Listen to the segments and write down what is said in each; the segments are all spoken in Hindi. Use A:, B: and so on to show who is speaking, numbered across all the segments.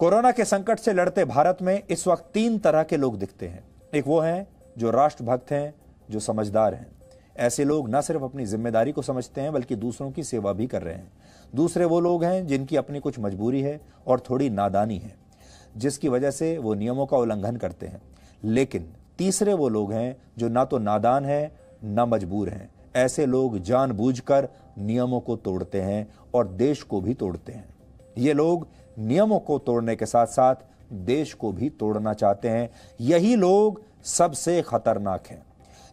A: कोरोना के संकट से लड़ते भारत में इस वक्त तीन तरह के लोग दिखते हैं एक वो हैं जो राष्ट्रभक्त हैं जो समझदार हैं ऐसे लोग न सिर्फ अपनी जिम्मेदारी को समझते हैं बल्कि दूसरों की सेवा भी कर रहे हैं दूसरे वो लोग हैं जिनकी अपनी कुछ मजबूरी है और थोड़ी नादानी है जिसकी वजह से वो नियमों का उल्लंघन करते हैं लेकिन तीसरे वो लोग हैं जो ना तो नादान हैं ना मजबूर हैं ऐसे लोग जानबूझकर नियमों को तोड़ते हैं और देश को भी तोड़ते हैं ये लोग नियमों को तोड़ने के साथ साथ देश को भी तोड़ना चाहते हैं यही लोग सबसे खतरनाक हैं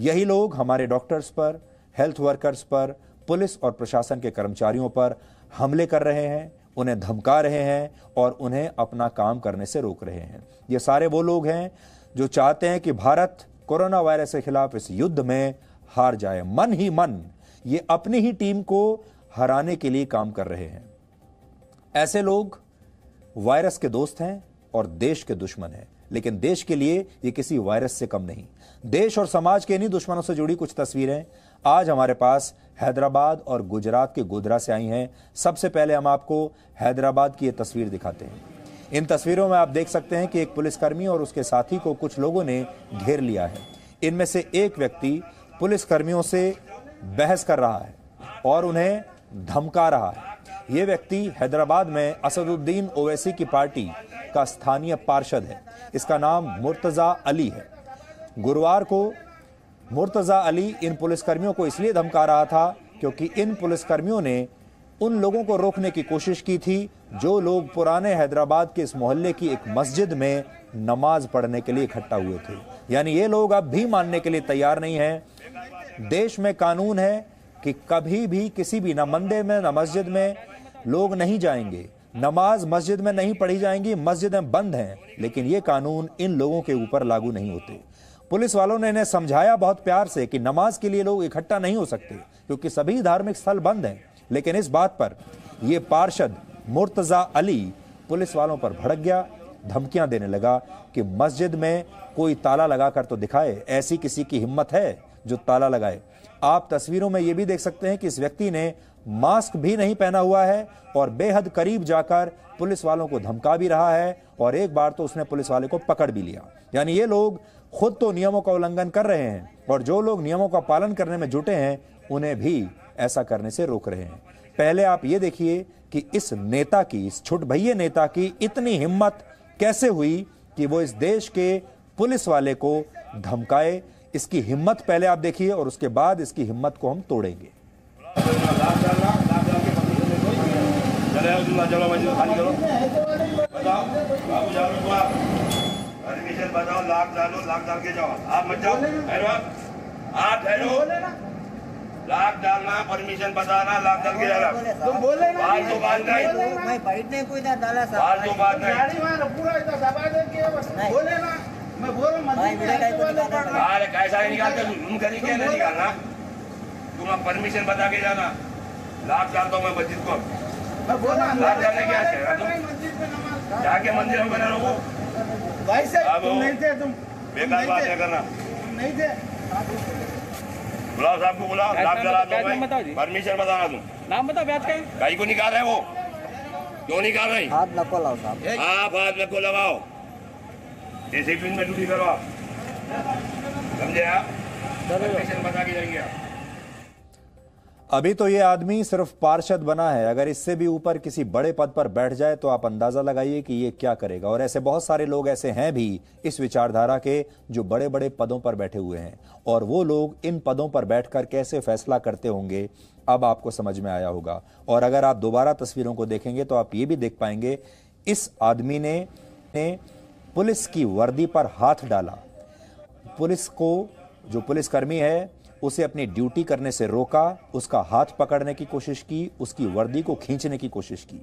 A: यही लोग हमारे डॉक्टर्स पर हेल्थ वर्कर्स पर पुलिस और प्रशासन के कर्मचारियों पर हमले कर रहे हैं उन्हें धमका रहे हैं और उन्हें अपना काम करने से रोक रहे हैं ये सारे वो लोग हैं जो चाहते हैं कि भारत कोरोना वायरस के खिलाफ इस युद्ध में हार जाए मन ही मन ये अपनी ही टीम को हराने के लिए काम कर रहे हैं ऐसे लोग वायरस के दोस्त हैं और देश के दुश्मन हैं लेकिन देश के लिए ये किसी वायरस से कम नहीं देश और समाज के इन्हीं दुश्मनों से जुड़ी कुछ तस्वीरें आज हमारे पास हैदराबाद और गुजरात के गोधरा से आई हैं सबसे पहले हम आपको हैदराबाद की ये तस्वीर दिखाते हैं इन तस्वीरों में आप देख सकते हैं कि एक पुलिसकर्मी और उसके साथी को कुछ लोगों ने घेर लिया है इनमें से एक व्यक्ति पुलिसकर्मियों से बहस कर रहा है और उन्हें धमका रहा है ये व्यक्ति हैदराबाद में असदुद्दीन ओवैसी की पार्टी का स्थानीय पार्षद है इसका नाम मुर्तज़ा अली है गुरुवार को मुर्तज़ा अली इन पुलिसकर्मियों को इसलिए धमका रहा था क्योंकि इन पुलिसकर्मियों ने उन लोगों को रोकने की कोशिश की थी जो लोग पुराने हैदराबाद के इस मोहल्ले की एक मस्जिद में नमाज पढ़ने के लिए इकट्ठा हुए थे यानी ये लोग अब भी मानने के लिए तैयार नहीं हैं देश में कानून है कि कभी भी किसी भी न मंदिर में ना मस्जिद में लोग नहीं जाएंगे नमाज मस्जिद में नहीं पढ़ी जाएंगी मस्जिदें बंद हैं लेकिन ये कानून इन लोगों के ऊपर लागू नहीं होते पुलिस वालों ने इन्हें समझाया बहुत प्यार से कि नमाज के लिए लोग इकट्ठा नहीं हो सकते क्योंकि सभी धार्मिक स्थल बंद हैं लेकिन इस बात पर यह पार्षद मुर्तज़ा अली पुलिस वालों पर भड़क गया धमकियां देने लगा कि मस्जिद में कोई ताला लगाकर तो दिखाए ऐसी किसी की हिम्मत है जो ताला लगाए आप तस्वीरों में ये भी देख सकते हैं कि इस व्यक्ति ने मास्क भी नहीं पहना हुआ है और बेहद करीब जाकर पुलिस वालों को धमका भी रहा है और एक बार तो उसने पुलिस वाले को पकड़ भी लिया यानी ये लोग खुद तो नियमों का उल्लंघन कर रहे हैं और जो लोग नियमों का पालन करने में जुटे हैं उन्हें भी ऐसा करने से रोक रहे हैं पहले आप ये देखिए कि इस नेता की इस छुट भैये नेता की इतनी हिम्मत कैसे हुई कि वो इस देश के पुलिस वाले को धमकाए इसकी हिम्मत पहले आप देखिए और उसके बाद इसकी हिम्मत को हम तोड़ेंगे लाख डालना परमिशन बताना लाख डाल के जाना तुम तो बात नहीं मैं बैठने डाला साहब बात तो बात नहीं पूरा दबा दे के बोले ना मैं बोल रहा तो कैसा निकालते तुम नहीं निकालना तुम आप परमिशन बता के जाना लाभ जानता हूँ मैं मस्जिद को मैं बोल रहा जाने क्या कह रहा तुम जाके मंदिर में बना भाई साहब तुम नहीं थे तुम बेकार बात है करना नहीं थे बुलाओ साहब को बुलाओ लाभ जला दो परमिशन बताना तुम नाम बताओ ब्याज का को निकाल रहे वो क्यों निकाल रही हाथ नको लाओ साहब आप हाथ नको लगाओ जैसे डिसिप्लिन में ड्यूटी करो आप समझे आप आप अभी तो ये आदमी सिर्फ पार्षद बना है अगर इससे भी ऊपर किसी बड़े पद पर बैठ जाए तो आप अंदाजा लगाइए कि ये क्या करेगा और ऐसे बहुत सारे लोग ऐसे हैं भी इस विचारधारा के जो बड़े बड़े पदों पर बैठे हुए हैं और वो लोग इन पदों पर बैठकर कैसे फैसला करते होंगे अब आपको समझ में आया होगा और अगर आप दोबारा तस्वीरों को देखेंगे तो आप ये भी देख पाएंगे इस आदमी ने, ने पुलिस की वर्दी पर हाथ डाला पुलिस को जो पुलिसकर्मी है उसे अपनी ड्यूटी करने से रोका उसका हाथ पकड़ने की कोशिश की उसकी वर्दी को खींचने की कोशिश की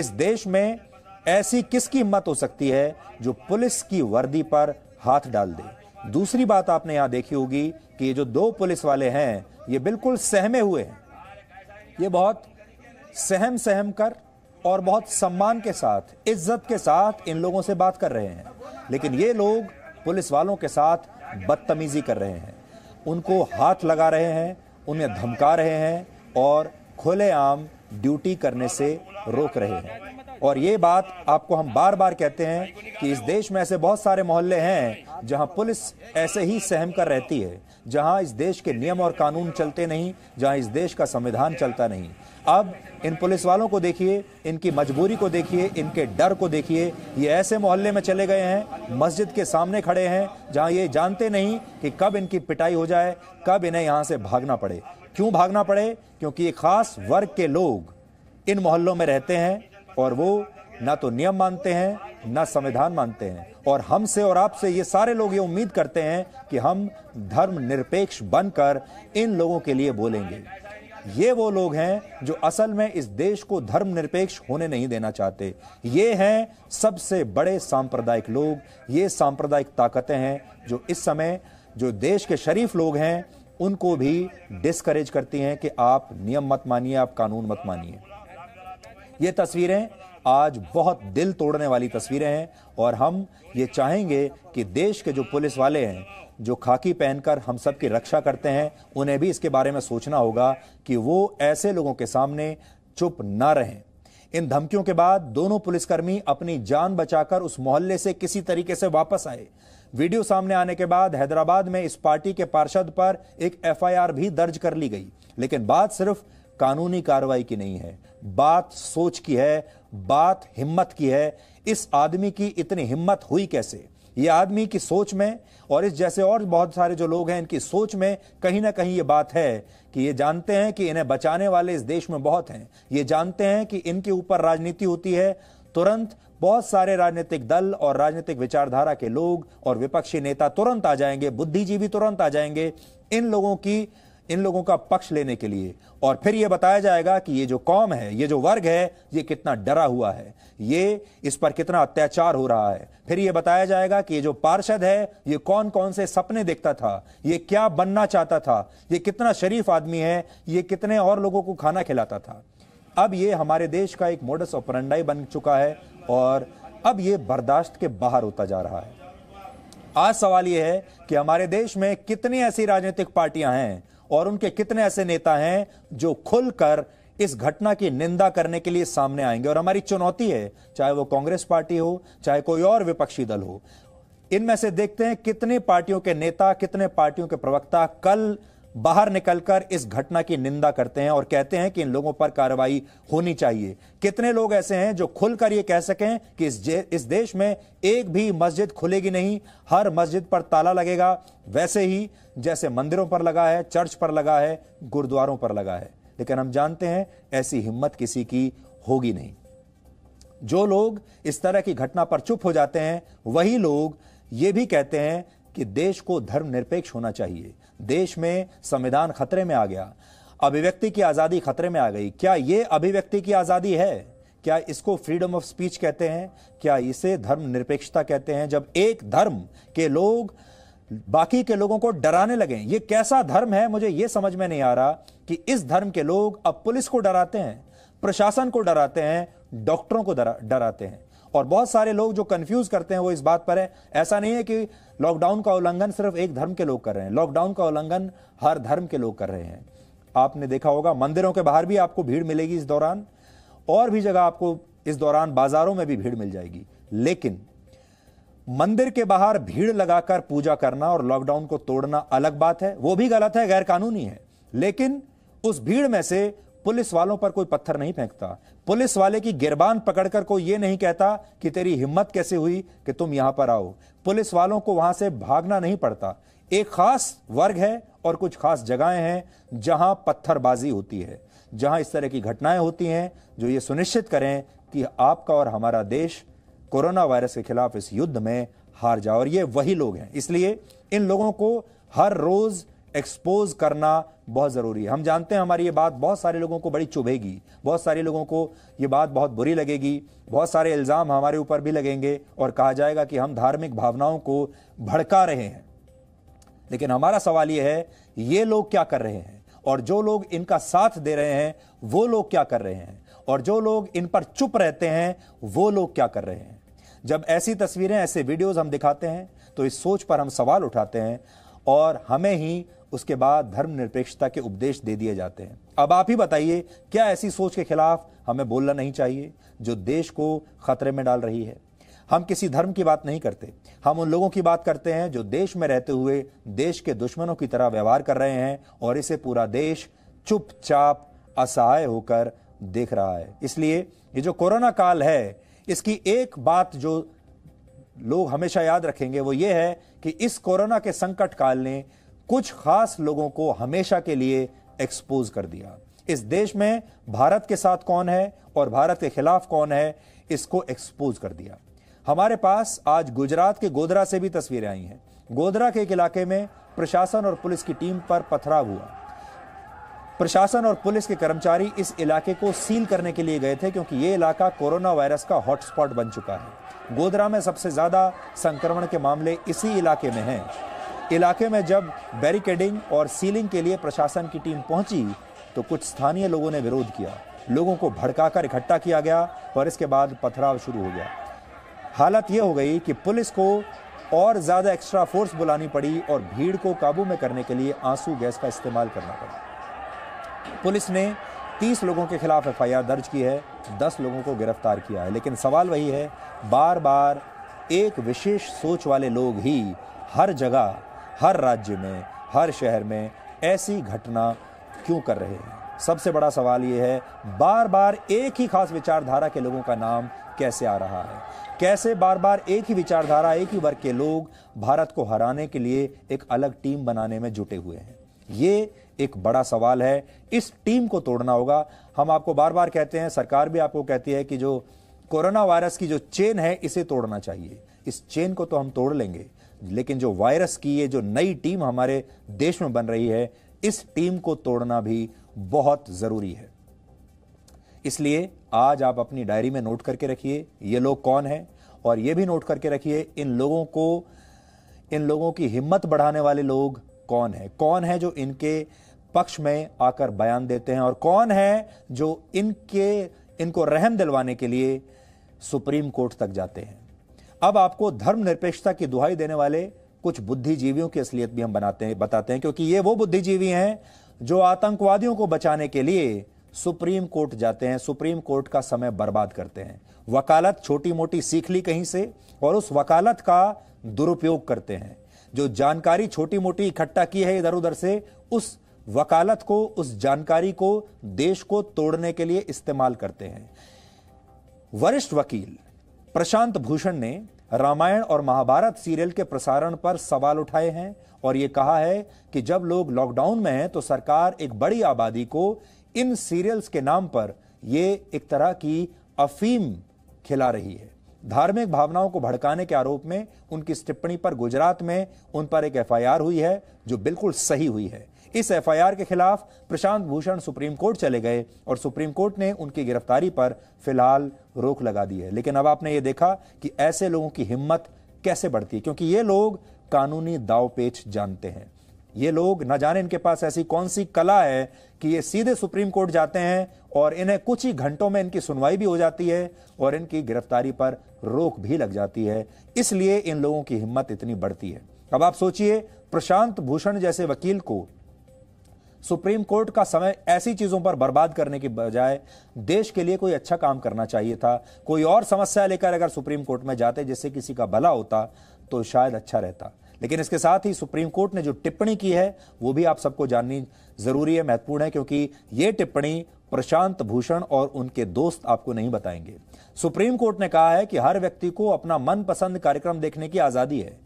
A: इस देश में ऐसी किसकी हिम्मत हो सकती है जो पुलिस की वर्दी पर हाथ डाल दे दूसरी बात आपने यहां देखी होगी कि ये जो दो पुलिस वाले हैं ये बिल्कुल सहमे हुए हैं ये बहुत सहम सहम कर और बहुत सम्मान के साथ इज्जत के साथ इन लोगों से बात कर रहे हैं लेकिन ये लोग पुलिस वालों के साथ बदतमीजी कर रहे हैं उनको हाथ लगा रहे हैं उन्हें धमका रहे हैं और खुलेआम ड्यूटी करने से रोक रहे हैं और ये बात आपको हम बार बार कहते हैं कि इस देश में ऐसे बहुत सारे मोहल्ले हैं जहां पुलिस ऐसे ही सहम कर रहती है जहां इस देश के नियम और कानून चलते नहीं जहां इस देश का संविधान चलता नहीं अब इन पुलिस वालों को देखिए इनकी मजबूरी को देखिए इनके डर को देखिए ये ऐसे मोहल्ले में चले गए हैं मस्जिद के सामने खड़े हैं जहां ये जानते नहीं कि कब इनकी पिटाई हो जाए कब इन्हें यहाँ से भागना पड़े क्यों भागना पड़े क्योंकि ये खास वर्ग के लोग इन मोहल्लों में रहते हैं और वो ना तो नियम मानते हैं ना संविधान मानते हैं और हमसे और आपसे ये सारे लोग ये उम्मीद करते हैं कि हम धर्म निरपेक्ष बनकर इन लोगों के लिए बोलेंगे ये वो लोग हैं जो असल में इस देश को धर्म निरपेक्ष होने नहीं देना चाहते ये हैं सबसे बड़े सांप्रदायिक लोग ये सांप्रदायिक ताकतें हैं जो इस समय जो देश के शरीफ लोग हैं उनको भी डिस्करेज करती हैं कि आप नियम मत मानिए आप कानून मत मानिए ये तस्वीरें आज बहुत दिल तोड़ने वाली तस्वीरें हैं और हम ये चाहेंगे कि देश के जो पुलिस वाले हैं जो खाकी पहनकर हम सब की रक्षा करते हैं उन्हें भी इसके बारे में सोचना होगा कि वो ऐसे लोगों के सामने चुप ना रहें इन धमकियों के बाद दोनों पुलिसकर्मी अपनी जान बचाकर उस मोहल्ले से किसी तरीके से वापस आए वीडियो सामने आने के बाद हैदराबाद में इस पार्टी के पार्षद पर एक एफआईआर भी दर्ज कर ली गई लेकिन बात सिर्फ कानूनी कार्रवाई की नहीं है बात सोच की है बात हिम्मत की है इस आदमी की इतनी हिम्मत हुई कैसे ये आदमी की सोच में और इस जैसे और बहुत सारे जो लोग हैं इनकी सोच में कहीं ना कहीं ये बात है कि ये जानते हैं कि इन्हें बचाने वाले इस देश में बहुत हैं ये जानते हैं कि इनके ऊपर राजनीति होती है तुरंत बहुत सारे राजनीतिक दल और राजनीतिक विचारधारा के लोग और विपक्षी नेता तुरंत आ जाएंगे बुद्धिजीवी तुरंत आ जाएंगे इन लोगों की इन लोगों का पक्ष लेने के लिए और फिर यह बताया जाएगा कि ये जो कौम है ये जो वर्ग है ये कितना डरा हुआ है ये इस पर कितना अत्याचार हो रहा है फिर यह बताया जाएगा कि ये जो पार्षद है ये कौन कौन से सपने देखता था ये क्या बनना चाहता था ये कितना शरीफ आदमी है ये कितने और लोगों को खाना खिलाता था अब ये हमारे देश का एक मोडस ऑपरेंडाई बन चुका है और अब ये बर्दाश्त के बाहर होता जा रहा है आज सवाल यह है कि हमारे देश में कितनी ऐसी राजनीतिक पार्टियां हैं और उनके कितने ऐसे नेता हैं जो खुलकर इस घटना की निंदा करने के लिए सामने आएंगे और हमारी चुनौती है चाहे वो कांग्रेस पार्टी हो चाहे कोई और विपक्षी दल हो इनमें से देखते हैं कितने पार्टियों के नेता कितने पार्टियों के प्रवक्ता कल बाहर निकलकर इस घटना की निंदा करते हैं और कहते हैं कि इन लोगों पर कार्रवाई होनी चाहिए कितने लोग ऐसे हैं जो खुलकर ये कह सकें कि इस इस देश में एक भी मस्जिद खुलेगी नहीं हर मस्जिद पर ताला लगेगा वैसे ही जैसे मंदिरों पर लगा है चर्च पर लगा है गुरुद्वारों पर लगा है लेकिन हम जानते हैं ऐसी हिम्मत किसी की होगी नहीं जो लोग इस तरह की घटना पर चुप हो जाते हैं वही लोग ये भी कहते हैं कि देश को धर्मनिरपेक्ष होना चाहिए देश में संविधान खतरे में आ गया अभिव्यक्ति की आज़ादी खतरे में आ गई क्या ये अभिव्यक्ति की आज़ादी है क्या इसको फ्रीडम ऑफ स्पीच कहते हैं क्या इसे धर्मनिरपेक्षता कहते हैं जब एक धर्म के लोग बाकी के लोगों को डराने लगे ये कैसा धर्म है मुझे ये समझ में नहीं आ रहा कि इस धर्म के लोग अब पुलिस को डराते हैं प्रशासन को डराते हैं डॉक्टरों को डराते हैं और बहुत सारे लोग जो कंफ्यूज करते हैं वो इस बात पर है ऐसा नहीं है कि लॉकडाउन का उल्लंघन सिर्फ एक धर्म के लोग कर रहे हैं लॉकडाउन का उल्लंघन हर धर्म के लोग कर रहे हैं आपने देखा होगा मंदिरों के बाहर भी आपको भीड़ मिलेगी इस दौरान और भी जगह आपको इस दौरान बाजारों में भी भीड़ मिल जाएगी लेकिन मंदिर के बाहर भीड़ लगाकर पूजा करना और लॉकडाउन को तोड़ना अलग बात है वो भी गलत है गैर कानूनी है लेकिन उस भीड़ में से पुलिस वालों पर कोई पत्थर नहीं फेंकता पुलिस वाले की गिरबान पकड़कर कोई ये नहीं कहता कि तेरी हिम्मत कैसे हुई कि तुम यहां पर आओ पुलिस वालों को वहां से भागना नहीं पड़ता एक खास वर्ग है और कुछ खास जगहें हैं जहां पत्थरबाजी होती है जहां इस तरह की घटनाएं होती हैं जो ये सुनिश्चित करें कि आपका और हमारा देश कोरोना वायरस के खिलाफ इस युद्ध में हार जाए और ये वही लोग हैं इसलिए इन लोगों को हर रोज एक्सपोज करना बहुत ज़रूरी है हम जानते हैं हमारी ये बात बहुत सारे लोगों को बड़ी चुभेगी बहुत सारे लोगों को ये बात बहुत बुरी लगेगी बहुत सारे इल्ज़ाम हमारे ऊपर भी लगेंगे और कहा जाएगा कि हम धार्मिक भावनाओं को भड़का रहे हैं लेकिन हमारा सवाल ये है ये लोग क्या कर रहे हैं और जो लोग इनका साथ दे रहे हैं वो लोग क्या कर रहे हैं और जो लोग इन पर चुप रहते हैं वो लोग क्या कर रहे हैं जब ऐसी तस्वीरें ऐसे वीडियोस हम दिखाते हैं तो इस सोच पर हम सवाल उठाते हैं और हमें ही उसके बाद धर्म निरपेक्षता के उपदेश दे दिए जाते हैं अब आप ही बताइए क्या ऐसी सोच के खिलाफ हमें बोलना नहीं चाहिए जो देश को खतरे में डाल रही है हम किसी धर्म की बात नहीं करते हम उन लोगों की बात करते हैं जो देश में रहते हुए देश के दुश्मनों की तरह व्यवहार कर रहे हैं और इसे पूरा देश चुपचाप असहाय होकर देख रहा है इसलिए ये जो कोरोना काल है इसकी एक बात जो लोग हमेशा याद रखेंगे वो ये है कि इस कोरोना के संकट काल ने कुछ खास लोगों को हमेशा के लिए एक्सपोज कर दिया इस देश में भारत के साथ कौन है और भारत के खिलाफ कौन है इसको एक्सपोज कर दिया हमारे पास आज गुजरात के गोधरा से भी तस्वीरें आई हैं गोधरा के एक इलाके में प्रशासन और पुलिस की टीम पर पथराव हुआ प्रशासन और पुलिस के कर्मचारी इस इलाके को सील करने के लिए गए थे क्योंकि ये इलाका कोरोना वायरस का हॉटस्पॉट बन चुका है गोधरा में सबसे ज्यादा संक्रमण के मामले इसी इलाके में हैं इलाके में जब बैरिकेडिंग और सीलिंग के लिए प्रशासन की टीम पहुंची तो कुछ स्थानीय लोगों ने विरोध किया लोगों को भड़काकर इकट्ठा किया गया और इसके बाद पथराव शुरू हो गया हालत ये हो गई कि पुलिस को और ज़्यादा एक्स्ट्रा फोर्स बुलानी पड़ी और भीड़ को काबू में करने के लिए आंसू गैस का इस्तेमाल करना पड़ा पुलिस ने 30 लोगों के खिलाफ एफ दर्ज की है 10 लोगों को गिरफ्तार किया है लेकिन सवाल वही है बार बार एक विशेष सोच वाले लोग ही हर जगह हर राज्य में हर शहर में ऐसी घटना क्यों कर रहे हैं सबसे बड़ा सवाल ये है बार बार एक ही खास विचारधारा के लोगों का नाम कैसे आ रहा है कैसे बार बार एक ही विचारधारा एक ही वर्ग के लोग भारत को हराने के लिए एक अलग टीम बनाने में जुटे हुए हैं ये एक बड़ा सवाल है इस टीम को तोड़ना होगा हम आपको बार बार कहते हैं सरकार भी आपको कहती है कि जो कोरोना वायरस की जो चेन है इसे तोड़ना चाहिए इस चेन को तो हम तोड़ लेंगे लेकिन जो वायरस की ये जो नई टीम हमारे देश में बन रही है इस टीम को तोड़ना भी बहुत ज़रूरी है इसलिए आज आप अपनी डायरी में नोट करके रखिए ये लोग कौन हैं और ये भी नोट करके रखिए इन लोगों को इन लोगों की हिम्मत बढ़ाने वाले लोग कौन है कौन है जो इनके पक्ष में आकर बयान देते हैं और कौन है जो इनके इनको रहम दिलवाने के लिए सुप्रीम कोर्ट तक जाते हैं अब आपको धर्मनिरपेक्षता की दुहाई देने वाले कुछ बुद्धिजीवियों की असलियत भी हम बनाते हैं बताते हैं क्योंकि ये वो बुद्धिजीवी हैं जो आतंकवादियों को बचाने के लिए सुप्रीम कोर्ट जाते हैं सुप्रीम कोर्ट का समय बर्बाद करते हैं वकालत छोटी मोटी सीख ली कहीं से और उस वकालत का दुरुपयोग करते हैं जो जानकारी छोटी मोटी इकट्ठा की है इधर उधर से उस वकालत को उस जानकारी को देश को तोड़ने के लिए इस्तेमाल करते हैं वरिष्ठ वकील प्रशांत भूषण ने रामायण और महाभारत सीरियल के प्रसारण पर सवाल उठाए हैं और ये कहा है कि जब लोग लॉकडाउन में हैं तो सरकार एक बड़ी आबादी को इन सीरियल्स के नाम पर ये एक तरह की अफीम खिला रही है धार्मिक भावनाओं को भड़काने के आरोप में उनकी टिप्पणी पर गुजरात में उन पर एक एफआईआर हुई है जो बिल्कुल सही हुई है इस एफआईआर के खिलाफ प्रशांत भूषण सुप्रीम कोर्ट चले गए और सुप्रीम कोर्ट ने उनकी गिरफ्तारी पर फिलहाल रोक लगा दी है लेकिन अब आपने ये देखा कि ऐसे लोगों की हिम्मत कैसे बढ़ती है क्योंकि ये लोग कानूनी दाव पेच जानते हैं ये लोग न जाने इनके पास ऐसी कौन सी कला है कि ये सीधे सुप्रीम कोर्ट जाते हैं और इन्हें कुछ ही घंटों में इनकी सुनवाई भी हो जाती है और इनकी गिरफ्तारी पर रोक भी लग जाती है इसलिए इन लोगों की हिम्मत इतनी बढ़ती है अब आप सोचिए प्रशांत भूषण जैसे वकील को सुप्रीम कोर्ट का समय ऐसी चीजों पर बर्बाद करने की बजाय देश के लिए कोई अच्छा काम करना चाहिए था कोई और समस्या लेकर अगर सुप्रीम कोर्ट में जाते जिससे किसी का भला होता तो शायद अच्छा रहता लेकिन इसके साथ ही सुप्रीम कोर्ट ने जो टिप्पणी की है वो भी आप सबको जाननी जरूरी है महत्वपूर्ण है क्योंकि ये टिप्पणी प्रशांत भूषण और उनके दोस्त आपको नहीं बताएंगे सुप्रीम कोर्ट ने कहा है कि हर व्यक्ति को अपना मनपसंद कार्यक्रम देखने की आजादी है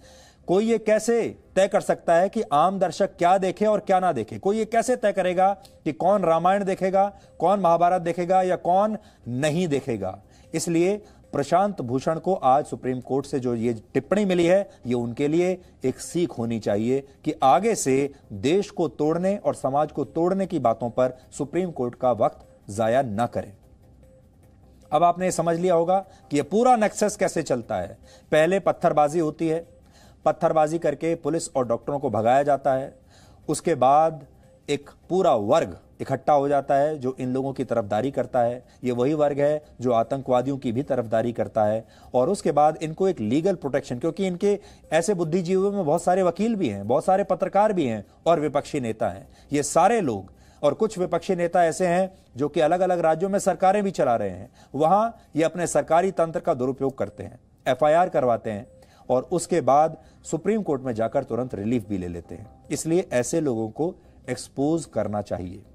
A: कोई ये कैसे तय कर सकता है कि आम दर्शक क्या देखे और क्या ना देखे कोई ये कैसे तय करेगा कि कौन रामायण देखेगा कौन महाभारत देखेगा या कौन नहीं देखेगा इसलिए प्रशांत भूषण को आज सुप्रीम कोर्ट से जो ये टिप्पणी मिली है ये उनके लिए एक सीख होनी चाहिए कि आगे से देश को तोड़ने और समाज को तोड़ने की बातों पर सुप्रीम कोर्ट का वक्त जाया ना करें अब आपने समझ लिया होगा कि यह पूरा नेक्सस कैसे चलता है पहले पत्थरबाजी होती है पत्थरबाजी करके पुलिस और डॉक्टरों को भगाया जाता है उसके बाद एक पूरा वर्ग इकट्ठा हो जाता है जो इन लोगों की तरफदारी करता है ये वही वर्ग है जो आतंकवादियों की भी तरफदारी करता है और उसके बाद इनको एक लीगल प्रोटेक्शन क्योंकि इनके ऐसे बुद्धिजीवियों में बहुत सारे वकील भी हैं बहुत सारे पत्रकार भी हैं और विपक्षी नेता हैं ये सारे लोग और कुछ विपक्षी नेता ऐसे हैं जो कि अलग अलग राज्यों में सरकारें भी चला रहे हैं वहां ये अपने सरकारी तंत्र का दुरुपयोग करते हैं एफ करवाते हैं और उसके बाद सुप्रीम कोर्ट में जाकर तुरंत रिलीफ भी ले लेते हैं इसलिए ऐसे लोगों को एक्सपोज करना चाहिए